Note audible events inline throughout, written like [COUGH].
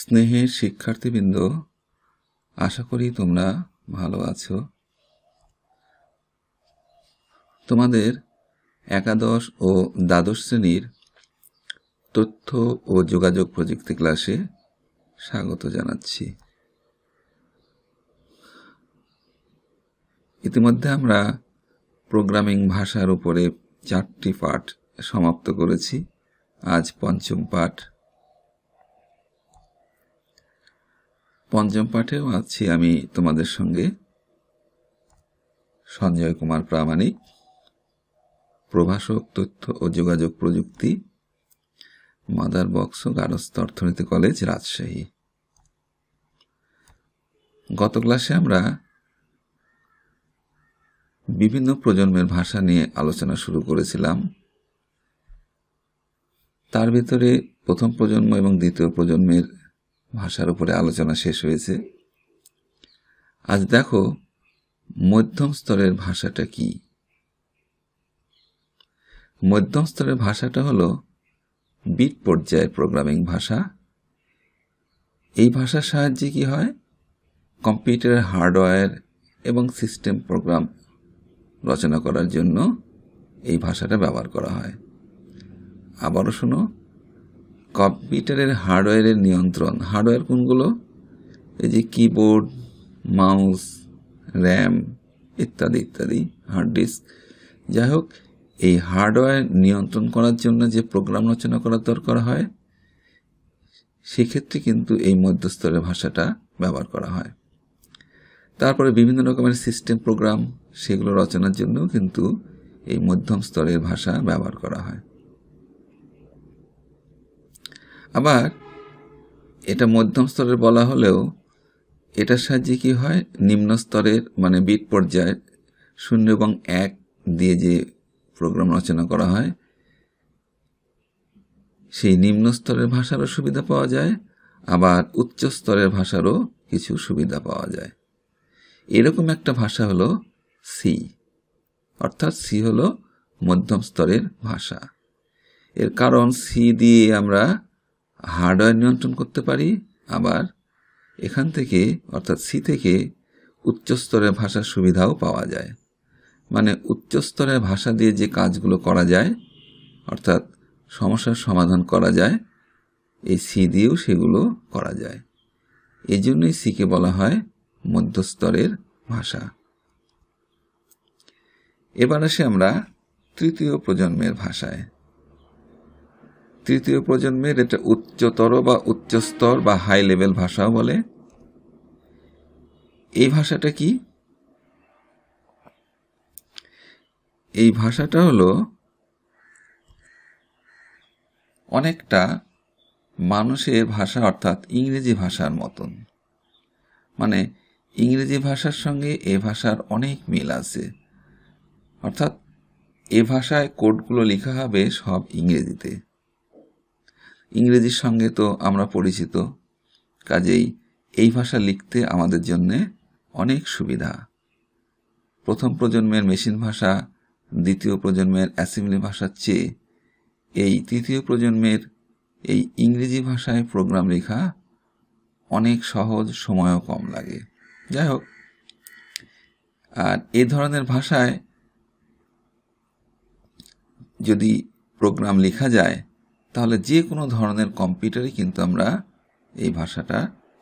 স্নেহের শিক্ষার্থীবৃন্দ আশা করি তোমরা ভালো আছো তোমাদের একাদশ ও দ্বাদশ শ্রেণীর তথ্য ও যোগাযোগ প্রযুক্তি ক্লাসে স্বাগত জানাচ্ছি ইতিমধ্যে আমরা প্রোগ্রামিং ভাষার উপরে চারটি পাঠ সমাপ্ত করেছি আজ পঞ্চম পাঠ পঞ্চম পাঠেও আছি আমি তোমাদের সঙ্গে সঞ্জয় কুমার প্রামাণিক প্রভাষক তথ্য ও যোগাযোগ প্রযুক্তি মাদার বক্স ও গারস্থ অর্থনীতি কলেজ রাজশাহী গত ক্লাসে আমরা বিভিন্ন প্রজন্মের ভাষা নিয়ে আলোচনা শুরু করেছিলাম তার ভিতরে প্রথম প্রজন্ম এবং দ্বিতীয় প্রজন্মের ভাষার উপরে আলোচনা শেষ হয়েছে আজ দেখো মধ্যম স্তরের ভাষাটা কি মধ্যম স্তরের ভাষাটা হলো বিট পর্যায়ের প্রোগ্রামিং ভাষা এই ভাষার সাহায্যে কি হয় কম্পিউটারের হার্ডওয়্যার এবং সিস্টেম প্রোগ্রাম রচনা করার জন্য এই ভাষাটা ব্যবহার করা হয় আবারও শুনো কম্পিউটারের হার্ডওয়্যারের নিয়ন্ত্রণ হার্ডওয়্যার কোনগুলো এই যে কিবোর্ড মাউস র্যাম ইত্যাদি ইত্যাদি হার্ড ডিস্ক যাই হোক এই হার্ডওয়্যার নিয়ন্ত্রণ করার জন্য যে প্রোগ্রাম রচনা করার দরকার হয় সেক্ষেত্রে কিন্তু এই মধ্যস্তরের ভাষাটা ব্যবহার করা হয় তারপরে বিভিন্ন রকমের সিস্টেম প্রোগ্রাম সেগুলো রচনার জন্য কিন্তু এই মধ্যম স্তরের ভাষা ব্যবহার করা হয় আবার এটা মধ্যম স্তরের বলা হলেও এটার সাহায্যে কী হয় নিম্ন স্তরের মানে বিট পর্যায়ের শূন্য এবং এক দিয়ে যে প্রোগ্রাম রচনা করা হয় সেই নিম্ন স্তরের ভাষারও সুবিধা পাওয়া যায় আবার উচ্চ স্তরের ভাষারও কিছু সুবিধা পাওয়া যায় এরকম একটা ভাষা হলো সি অর্থাৎ সি হলো মধ্যম স্তরের ভাষা এর কারণ সি দিয়ে আমরা হার্ডওয়্যার নিয়ন্ত্রণ করতে পারি আবার এখান থেকে অর্থাৎ সি থেকে উচ্চস্তরের ভাষার সুবিধাও পাওয়া যায় মানে উচ্চস্তরের ভাষা দিয়ে যে কাজগুলো করা যায় অর্থাৎ সমস্যার সমাধান করা যায় এই সি দিয়েও সেগুলো করা যায় এই জন্যই সিকে বলা হয় মধ্যস্তরের ভাষা এবার আসে আমরা তৃতীয় প্রজন্মের ভাষায় তৃতীয় প্রজন্মের এটা উচ্চতর বা উচ্চস্তর বা হাই লেভেল ভাষাও বলে এই ভাষাটা কি এই ভাষাটা হলো অনেকটা মানুষের ভাষা অর্থাৎ ইংরেজি ভাষার মতন মানে ইংরেজি ভাষার সঙ্গে এ ভাষার অনেক মিল আছে অর্থাৎ এ ভাষায় কোডগুলো লেখা হবে সব ইংরেজিতে ইংরেজির সঙ্গে তো আমরা পরিচিত কাজেই এই ভাষা লিখতে আমাদের জন্যে অনেক সুবিধা প্রথম প্রজন্মের মেশিন ভাষা দ্বিতীয় প্রজন্মের অ্যাসেম্বলি ভাষার চেয়ে এই তৃতীয় প্রজন্মের এই ইংরেজি ভাষায় প্রোগ্রাম লেখা অনেক সহজ সময়ও কম লাগে যাই হোক আর এ ধরনের ভাষায় যদি প্রোগ্রাম লেখা যায় তাহলে যে কোনো ধরনের কম্পিউটারই কিন্তু আমরা এই ভাষাটা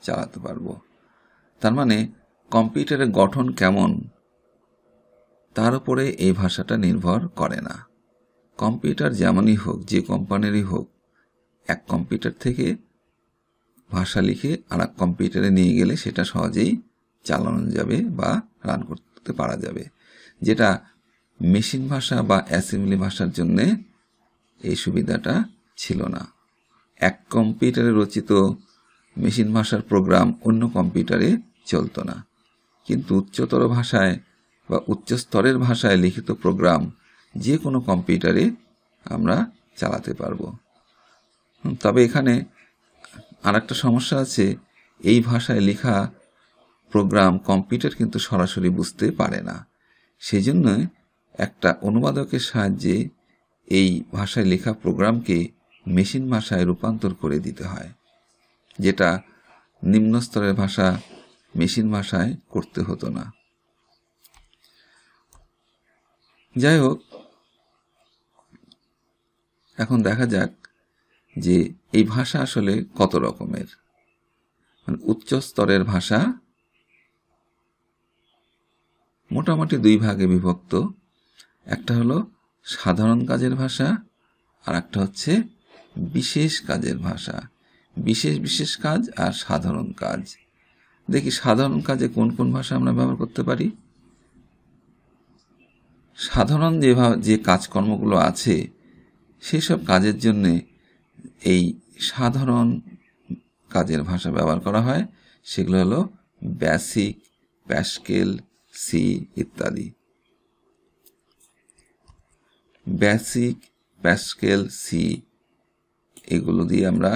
চালাতে পারবো তার মানে কম্পিউটারের গঠন কেমন তার উপরে এই ভাষাটা নির্ভর করে না কম্পিউটার যেমনই হোক যে কোম্পানিরই হোক এক কম্পিউটার থেকে ভাষা লিখে আর এক কম্পিউটারে নিয়ে গেলে সেটা সহজেই চালানো যাবে বা রান করতে পারা যাবে যেটা মেশিন ভাষা বা অ্যাসেম্বলি ভাষার জন্যে এই সুবিধাটা ছিল না এক কম্পিউটারে রচিত মেশিন ভাষার প্রোগ্রাম অন্য কম্পিউটারে চলত না কিন্তু উচ্চতর ভাষায় বা উচ্চ স্তরের ভাষায় লিখিত প্রোগ্রাম যে কোনো কম্পিউটারে আমরা চালাতে পারব তবে এখানে আর একটা সমস্যা আছে এই ভাষায় লেখা প্রোগ্রাম কম্পিউটার কিন্তু সরাসরি বুঝতে পারে না সেই জন্য একটা অনুবাদকের সাহায্যে এই ভাষায় লেখা প্রোগ্রামকে মেশিন ভাষায় রূপান্তর করে দিতে হয় যেটা নিম্নস্তরের ভাষা মেশিন ভাষায় করতে হতো না যাই হোক এখন দেখা যাক যে এই ভাষা আসলে কত রকমের মানে উচ্চ স্তরের ভাষা মোটামুটি দুই ভাগে বিভক্ত একটা হলো সাধারণ কাজের ভাষা আর একটা হচ্ছে বিশেষ কাজের ভাষা বিশেষ বিশেষ কাজ আর সাধারণ কাজ দেখি সাধারণ কাজে কোন কোন ভাষা আমরা ব্যবহার করতে পারি সাধারণ যেভাবে যে কাজকর্মগুলো আছে সেসব কাজের জন্যে এই সাধারণ কাজের ভাষা ব্যবহার করা হয় সেগুলো হলো ব্যাসিক প্যাসকেল সি ইত্যাদি ব্যাসিক প্যাসকেল সি এগুলো দিয়ে আমরা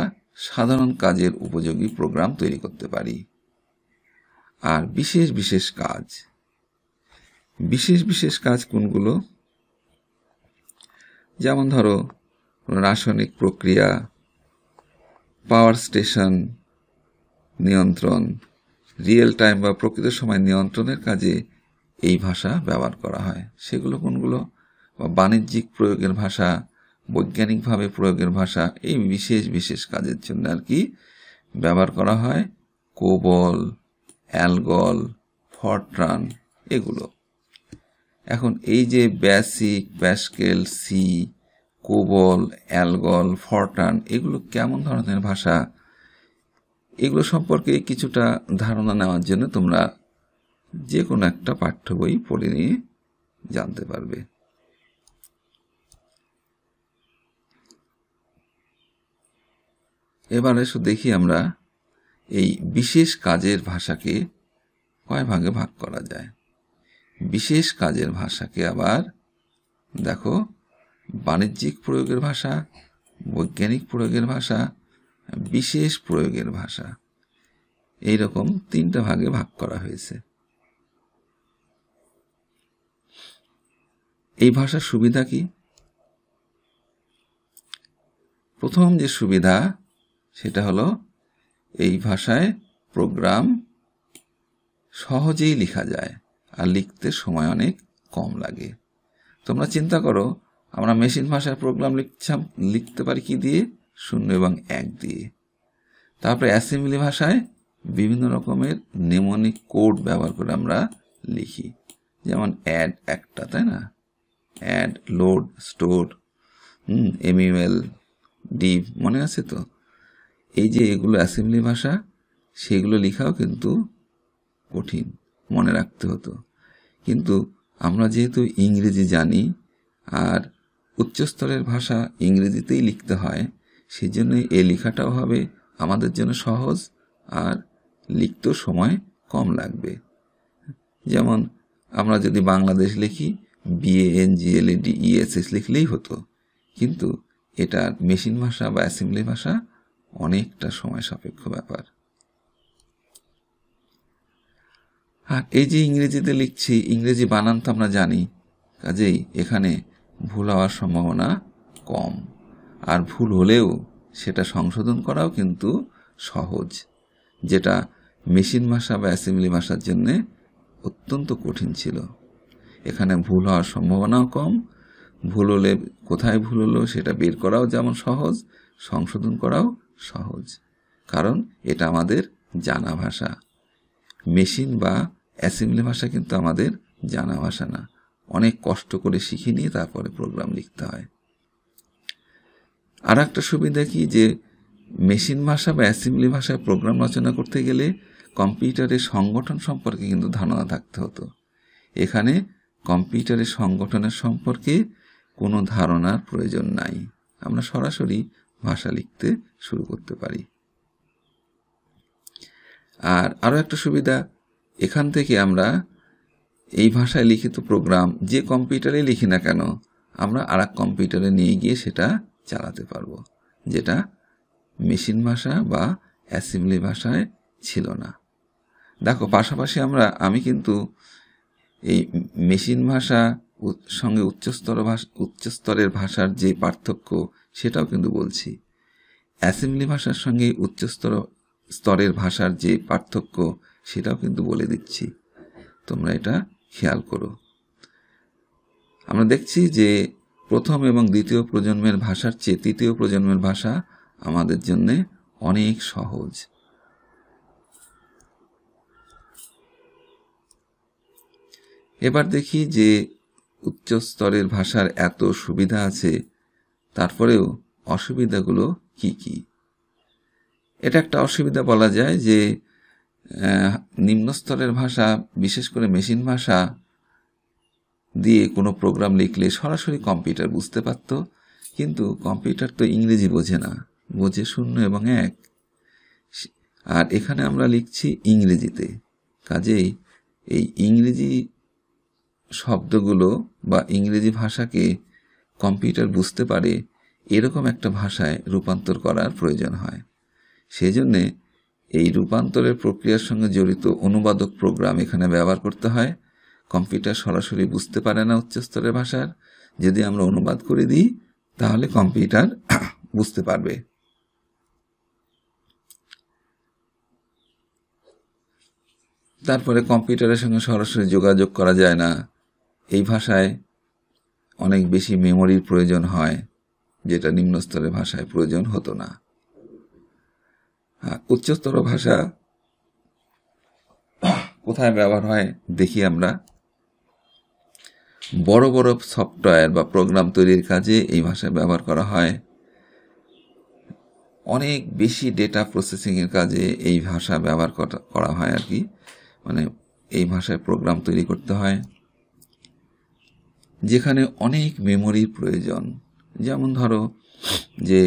সাধারণ কাজের উপযোগী প্রোগ্রাম তৈরি করতে পারি আর বিশেষ বিশেষ কাজ বিশেষ বিশেষ কাজ কোনগুলো যেমন ধরো রাসায়নিক প্রক্রিয়া পাওয়ার স্টেশন নিয়ন্ত্রণ রিয়েল টাইম বা প্রকৃত সময় নিয়ন্ত্রণের কাজে এই ভাষা ব্যবহার করা হয় সেগুলো কোনগুলো বা বাণিজ্যিক প্রয়োগের ভাষা বৈজ্ঞানিকভাবে প্রয়োগের ভাষা এই বিশেষ বিশেষ কাজের জন্য আর কি ব্যবহার করা হয় কোবল অ্যালগল ফরট্রান এগুলো এখন এই যে BASIC Pascal C COBOL ALGOL FORTRAN এগুলো কেমন ধরনের ভাষা এগুলো সম্পর্কে কিছুটা ধারণা নেওয়ার জন্য তোমরা যে কোনো একটা পাঠ্য বই পড়ে নিয়ে জানতে পারবে এবার এসো দেখি আমরা এই বিশেষ কাজের ভাষাকে কয় ভাগে ভাগ করা যায় বিশেষ কাজের ভাষাকে আবার দেখো বাণিজ্যিক প্রয়োগের ভাষা বৈজ্ঞানিক প্রয়োগের ভাষা বিশেষ প্রয়োগের ভাষা এই রকম তিনটা ভাগে ভাগ করা হয়েছে এই ভাষার সুবিধা কি প্রথম যে সুবিধা সেটা হলো এই ভাষায় প্রোগ্রাম সহজেই লেখা যায় আর লিখতে সময় অনেক কম লাগে তোমরা চিন্তা করো আমরা মেশিন ভাষায় প্রোগ্রাম লিখছাম লিখতে পারি কি দিয়ে শূন্য এবং এক দিয়ে তারপরে অ্যাসেম্বলি ভাষায় বিভিন্ন রকমের নেমনিক কোড ব্যবহার করে আমরা লিখি যেমন অ্যাড একটা তাই না add load store hmm M U L DIV মনে আছে তো এই যে এগুলো অ্যাসেম্বলি ভাষা সেগুলো লেখাও কিন্তু কঠিন মনে রাখতে হতো কিন্তু আমরা যেহেতু ইংরেজি জানি আর উচ্চস্তরের ভাষা ইংরেজিতেই লিখতে হয় সেই জন্য এই লেখাটাও হবে আমাদের জন্য সহজ আর লিখতেও সময় কম লাগবে যেমন আমরা যদি বাংলাদেশ লিখি N G L A D E S S লিখলেই হতো কিন্তু এটা মেশিন ভাষা বা অ্যাসেম্বলি ভাষা অনেকটা সময় সাপেক্ষ ব্যাপার আর এই যে ইংরেজিতে লিখছি ইংরেজি বানান তো আমরা জানি কাজেই এখানে ভুল হওয়ার সম্ভাবনা কম আর ভুল হলেও সেটা সংশোধন করাও কিন্তু সহজ যেটা মেশিন ভাষা বা অ্যাসেম্বলি ভাষার জন্যে অত্যন্ত কঠিন ছিল এখানে ভুল হওয়ার সম্ভাবনাও কম ভুল হলে কোথায় ভুল হলো সেটা বের করাও যেমন সহজ সংশোধন করাও সহজ কারণ এটা আমাদের জানা ভাষা মেশিন বা অ্যাসেম্বলি ভাষা কিন্তু আমাদের জানা ভাষা না অনেক কষ্ট করে শিখে নিয়ে তারপরে প্রোগ্রাম লিখতে হয় আর একটা সুবিধা কি যে মেশিন ভাষা বা অ্যাসেম্বলি ভাষায় প্রোগ্রাম রচনা করতে গেলে কম্পিউটারের সংগঠন সম্পর্কে কিন্তু ধারণা থাকতে হতো এখানে কম্পিউটারের সংগঠনের সম্পর্কে কোনো ধারণার প্রয়োজন নাই আমরা সরাসরি ভাষা লিখতে শুরু করতে পারি আর আরও একটা সুবিধা এখান থেকে আমরা এই ভাষায় লিখিত প্রোগ্রাম যে কম্পিউটারে লিখি না কেন আমরা আর কম্পিউটারে নিয়ে গিয়ে সেটা চালাতে পারবো যেটা মেশিন ভাষা বা অ্যাসেম্বলি ভাষায় ছিল না দেখো পাশাপাশি আমরা আমি কিন্তু এই মেশিন ভাষা সঙ্গে উচ্চস্তর ভাষা উচ্চস্তরের ভাষার যে পার্থক্য সেটাও কিন্তু বলছি অ্যাসেম্বলি ভাষার সঙ্গে উচ্চস্তর স্তরের ভাষার যে পার্থক্য সেটাও কিন্তু বলে দিচ্ছি তোমরা এটা খেয়াল করো আমরা দেখছি যে প্রথম এবং দ্বিতীয় প্রজন্মের ভাষার চেয়ে তৃতীয় প্রজন্মের ভাষা আমাদের জন্যে অনেক সহজ এবার দেখি যে উচ্চ স্তরের ভাষার এত সুবিধা আছে তারপরেও অসুবিধাগুলো কি কি এটা একটা অসুবিধা বলা যায় যে নিম্ন স্তরের ভাষা বিশেষ করে মেশিন ভাষা দিয়ে কোনো প্রোগ্রাম লিখলে সরাসরি কম্পিউটার বুঝতে পারত কিন্তু কম্পিউটার তো ইংরেজি বোঝে না বোঝে শূন্য এবং এক আর এখানে আমরা লিখছি ইংরেজিতে কাজেই এই ইংরেজি শব্দগুলো বা ইংরেজি ভাষাকে কম্পিউটার বুঝতে পারে এরকম একটা ভাষায় রূপান্তর করার প্রয়োজন হয় সেজন্যে এই রূপান্তরের প্রক্রিয়ার সঙ্গে জড়িত অনুবাদক প্রোগ্রাম এখানে ব্যবহার করতে হয় কম্পিউটার সরাসরি বুঝতে পারে না উচ্চস্তরের ভাষার যদি আমরা অনুবাদ করে দিই তাহলে কম্পিউটার [COUGHS] বুঝতে পারবে তারপরে কম্পিউটারের সঙ্গে সরাসরি যোগাযোগ করা যায় না এই ভাষায় অনেক বেশি মেমোরির প্রয়োজন হয় যেটা নিম্নস্তরের ভাষায় প্রয়োজন হতো না উচ্চস্তর ভাষা কোথায় ব্যবহার হয় দেখি আমরা বড় বড় সফটওয়্যার বা প্রোগ্রাম তৈরির কাজে এই ভাষা ব্যবহার করা হয় অনেক বেশি ডেটা প্রসেসিংয়ের কাজে এই ভাষা ব্যবহার করা হয় আর কি মানে এই ভাষায় প্রোগ্রাম তৈরি করতে হয় যেখানে অনেক মেমোরির প্রয়োজন যেমন ধরো যে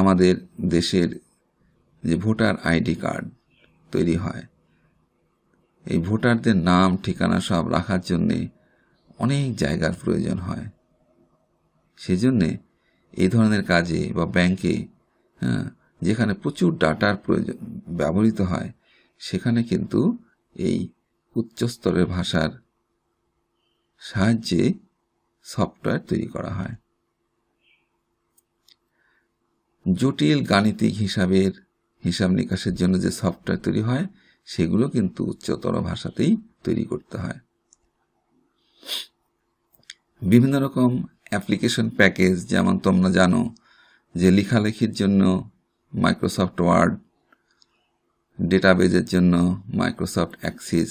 আমাদের দেশের যে ভোটার আইডি কার্ড তৈরি হয় এই ভোটারদের নাম ঠিকানা সব রাখার জন্যে অনেক জায়গার প্রয়োজন হয় সেজন্যে এই ধরনের কাজে বা ব্যাংকে হ্যাঁ যেখানে প্রচুর ডাটার প্রয়োজন ব্যবহৃত হয় সেখানে কিন্তু এই উচ্চস্তরের ভাষার সাহায্যে সফটওয়্যার তৈরি করা হয় জটিল গাণিতিক হিসাবের হিসাব নিকাশের জন্য যে সফটওয়্যার তৈরি হয় সেগুলো কিন্তু উচ্চতর ভাষাতেই তৈরি করতে হয় বিভিন্ন রকম অ্যাপ্লিকেশন প্যাকেজ যেমন তোমরা জানো যে লেখালেখির জন্য মাইক্রোসফট ওয়ার্ড ডেটাবেজের জন্য মাইক্রোসফট অ্যাক্সিস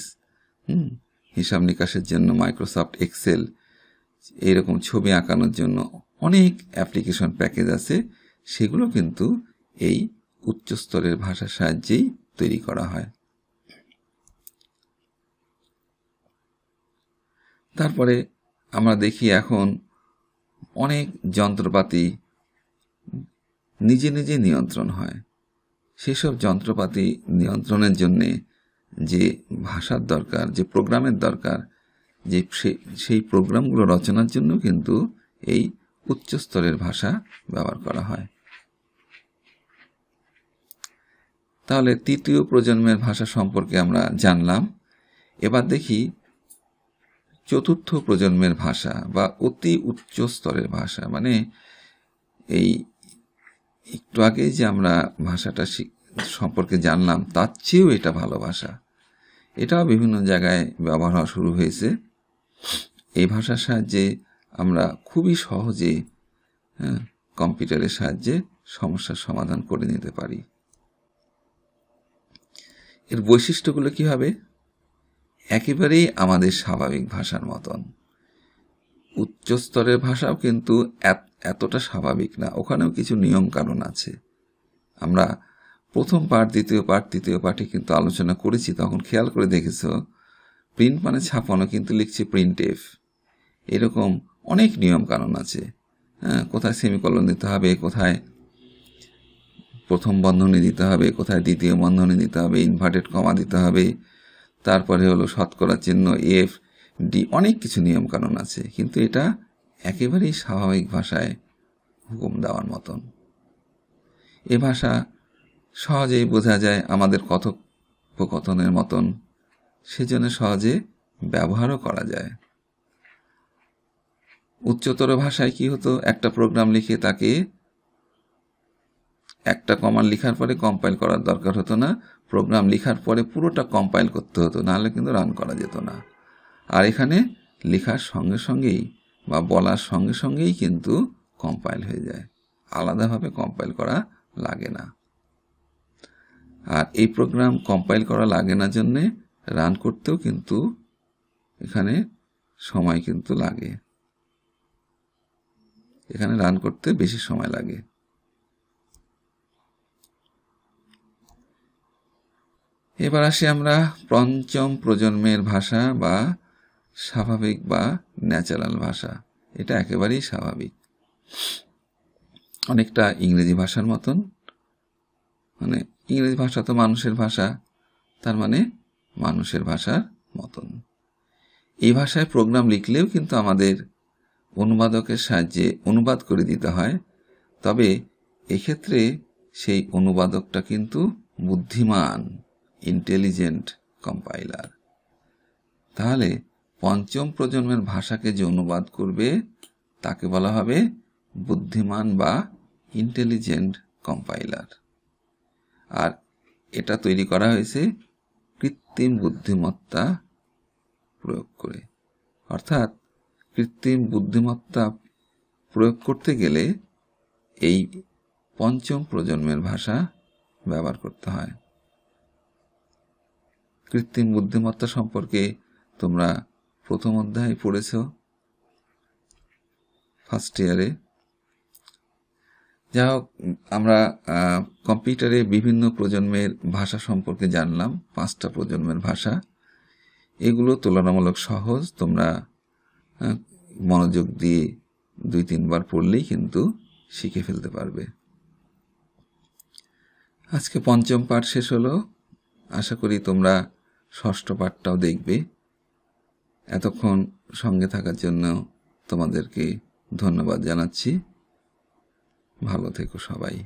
হিসাব নিকাশের জন্য মাইক্রোসফট এক্সেল এইরকম ছবি আঁকানোর জন্য অনেক অ্যাপ্লিকেশন প্যাকেজ আছে সেগুলো কিন্তু এই উচ্চস্তরের ভাষার সাহায্যেই তৈরি করা হয় তারপরে আমরা দেখি এখন অনেক যন্ত্রপাতি নিজে নিজে নিয়ন্ত্রণ হয় সেসব যন্ত্রপাতি নিয়ন্ত্রণের জন্যে যে ভাষার দরকার যে প্রোগ্রামের দরকার যে সেই প্রোগ্রামগুলো রচনার জন্য কিন্তু এই উচ্চস্তরের ভাষা ব্যবহার করা হয় তাহলে তৃতীয় প্রজন্মের ভাষা সম্পর্কে আমরা জানলাম এবার দেখি চতুর্থ প্রজন্মের ভাষা বা অতি উচ্চ স্তরের ভাষা মানে এই একটু আগে যে আমরা ভাষাটা সম্পর্কে জানলাম তার চেয়েও এটা ভালো ভাষা এটাও বিভিন্ন জায়গায় ব্যবহার হওয়া শুরু হয়েছে এই ভাষার সাহায্যে আমরা খুবই সহজে হ্যাঁ, কম্পিউটারের সাহায্যে সমস্যার সমাধান করে নিতে পারি এর বৈশিষ্ট্যগুলো কি হবে একেবারেই আমাদের স্বাভাবিক ভাষার মতন উচ্চ স্তরের ভাষাও কিন্তু এতটা স্বাভাবিক না ওখানেও কিছু নিয়ম কারণ আছে আমরা প্রথম পাঠ দ্বিতীয় পাঠ তৃতীয় পাঠে কিন্তু আলোচনা করেছি তখন খেয়াল করে দেখেছ প্রিন্ট মানে ছাপানো কিন্তু লিখছি প্রিন্ট এফ এরকম অনেক নিয়ম কানুন আছে হ্যাঁ কোথায় সেমিকলন দিতে হবে কোথায় প্রথম বন্ধনী দিতে হবে কোথায় দ্বিতীয় বন্ধনী দিতে হবে ইনভার্টেড কমা দিতে হবে তারপরে হলো শতকরা চিহ্ন এফ ডি অনেক কিছু নিয়ম কানুন আছে কিন্তু এটা একেবারেই স্বাভাবিক ভাষায় হুকুম দেওয়ার মতন এ ভাষা সহজেই বোঝা যায় আমাদের কথোপকথনের মতন সেজন্য সহজে ব্যবহারও করা যায় উচ্চতর ভাষায় কি হতো একটা প্রোগ্রাম লিখে তাকে একটা কমান্ড লেখার পরে কম্পাইল করার দরকার হতো না প্রোগ্রাম লেখার পরে পুরোটা কম্পাইল করতে হতো নাহলে কিন্তু রান করা যেত না আর এখানে লেখার সঙ্গে সঙ্গেই বা বলার সঙ্গে সঙ্গেই কিন্তু কম্পাইল হয়ে যায় আলাদাভাবে কম্পাইল করা লাগে না আর এই প্রোগ্রাম কম্পাইল করা লাগে না জন্যে রান করতেও কিন্তু এখানে সময় কিন্তু লাগে এখানে রান করতে বেশি সময় লাগে এবার আসি আমরা পঞ্চম প্রজন্মের ভাষা বা স্বাভাবিক বা ন্যাচারাল ভাষা এটা একেবারেই স্বাভাবিক অনেকটা ইংরেজি ভাষার মতন মানে ইংরেজি ভাষা তো মানুষের ভাষা তার মানে মানুষের ভাষার মতন এই ভাষায় প্রোগ্রাম লিখলেও কিন্তু আমাদের অনুবাদকের সাহায্যে অনুবাদ করে দিতে হয় তবে এক্ষেত্রে সেই অনুবাদকটা কিন্তু বুদ্ধিমান ইন্টেলিজেন্ট কম্পাইলার তাহলে পঞ্চম প্রজন্মের ভাষাকে যে অনুবাদ করবে তাকে বলা হবে বুদ্ধিমান বা ইন্টেলিজেন্ট কম্পাইলার আর এটা তৈরি করা হয়েছে কৃত্রিম বুদ্ধিমত্তা প্রয়োগ করে অর্থাৎ কৃত্রিম বুদ্ধিমত্তা প্রয়োগ করতে গেলে এই পঞ্চম প্রজন্মের ভাষা ব্যবহার করতে হয় কৃত্রিম বুদ্ধিমত্তা সম্পর্কে তোমরা প্রথম অধ্যায়ে পড়েছ ফার্স্ট ইয়ারে যা হোক আমরা কম্পিউটারে বিভিন্ন প্রজন্মের ভাষা সম্পর্কে জানলাম পাঁচটা প্রজন্মের ভাষা এগুলো তুলনামূলক সহজ তোমরা মনোযোগ দিয়ে দুই তিনবার পড়লেই কিন্তু শিখে ফেলতে পারবে আজকে পঞ্চম পাঠ শেষ হলো আশা করি তোমরা ষষ্ঠ পাঠটাও দেখবে এতক্ষণ সঙ্গে থাকার জন্য তোমাদেরকে ধন্যবাদ জানাচ্ছি ভালো থেকো সবাই